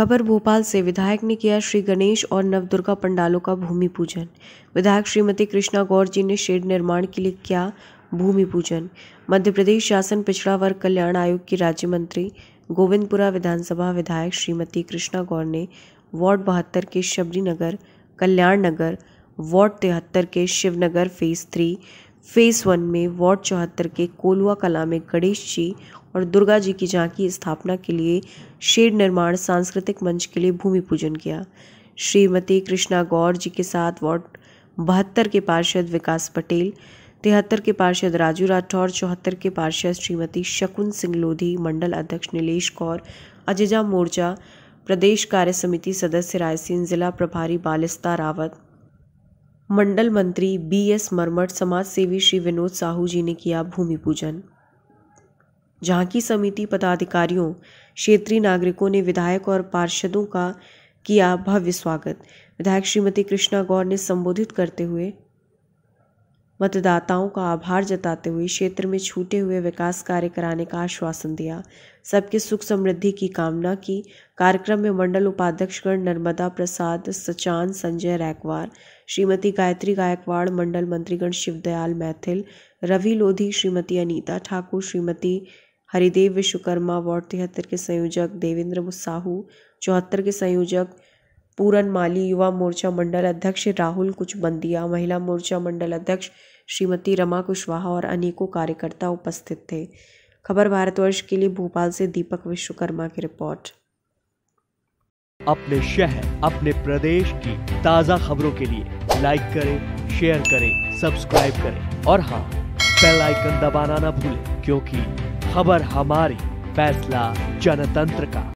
खबर भोपाल से विधायक ने किया श्री गणेश और नवदुर्गा पंडालों का भूमि पूजन विधायक श्रीमती कृष्णा गौर जी ने शेड निर्माण के लिए किया भूमि पूजन मध्य प्रदेश शासन पिछड़ा वर्ग कल्याण आयोग की राज्य मंत्री गोविंदपुरा विधानसभा विधायक श्रीमती कृष्णा गौर ने वार्ड बहत्तर के शबरी नगर कल्याण नगर वार्ड तिहत्तर के Shivnagar phase three phase one में वार्ड चौहत्तर के कोलुआ कला में गणेश जी और दुर्गा जी की झांकी स्थापना के लिए शेड निर्माण सांस्कृतिक मंच के लिए भूमि पूजन किया श्रीमती कृष्णा गौर जी के साथ वार्ड बहत्तर के पार्षद विकास पटेल तिहत्तर के पार्षद राजू राठौर चौहत्तर के पार्षद श्रीमती शकुन सिंह लोधी मंडल अध्यक्ष नीलेश कौर अजजा मोर्चा प्रदेश कार्य समिति सदस्य रायसेन जिला प्रभारी बालिस्ता रावत मंडल मंत्री बी एस मरमठ समाज सेवी श्री विनोद साहू जी ने किया भूमि पूजन झांकी समिति पदाधिकारियों क्षेत्रीय नागरिकों ने विधायक और पार्षदों का किया भव्य स्वागत विधायक श्रीमती कृष्णा गौर ने संबोधित करते हुए मतदाताओं का आभार जताते हुए क्षेत्र में छूटे हुए विकास कार्य कराने का आश्वासन दिया सबके सुख समृद्धि की कामना की कार्यक्रम में मंडल उपाध्यक्षगण नर्मदा प्रसाद सचान संजय रैकवार श्रीमती गायत्री गायकवाड़ मंडल मंत्रीगण शिवदयाल मैथिल रवि लोधी श्रीमती अनीता ठाकुर श्रीमती हरिदेव विश्वकर्मा वार्ड तिहत्तर के संयोजक देवेंद्र साहू चौहत्तर के संयोजक पूरन माली युवा मोर्चा मंडल अध्यक्ष राहुल कुछ बंदिया महिला मोर्चा मंडल अध्यक्ष श्रीमती रमा कुशवाहा और अनेकों कार्यकर्ता उपस्थित थे खबर भारतवर्ष के लिए भोपाल से दीपक विश्वकर्मा की रिपोर्ट अपने शहर अपने प्रदेश की ताज़ा खबरों के लिए लाइक करें शेयर करें सब्सक्राइब करें और हाँ बेल आइकन दबाना ना भूलें क्योंकि खबर हमारी फैसला जनतंत्र का